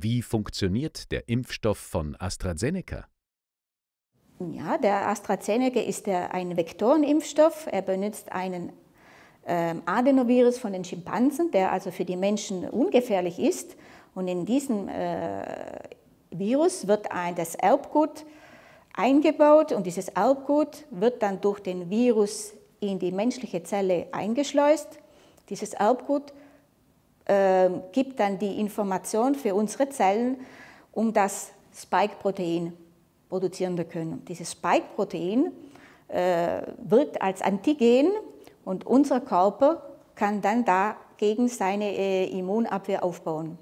Wie funktioniert der Impfstoff von AstraZeneca? Ja, der AstraZeneca ist ein Vektorenimpfstoff. Er benutzt einen ähm, Adenovirus von den Schimpansen, der also für die Menschen ungefährlich ist. Und in diesem äh, Virus wird ein, das Erbgut eingebaut und dieses Erbgut wird dann durch den Virus in die menschliche Zelle eingeschleust. Dieses Erbgut äh, gibt dann die Information für unsere Zellen, um das Spike-Protein produzieren zu können. Dieses Spike-Protein äh, wirkt als Antigen und unser Körper kann dann dagegen seine äh, Immunabwehr aufbauen.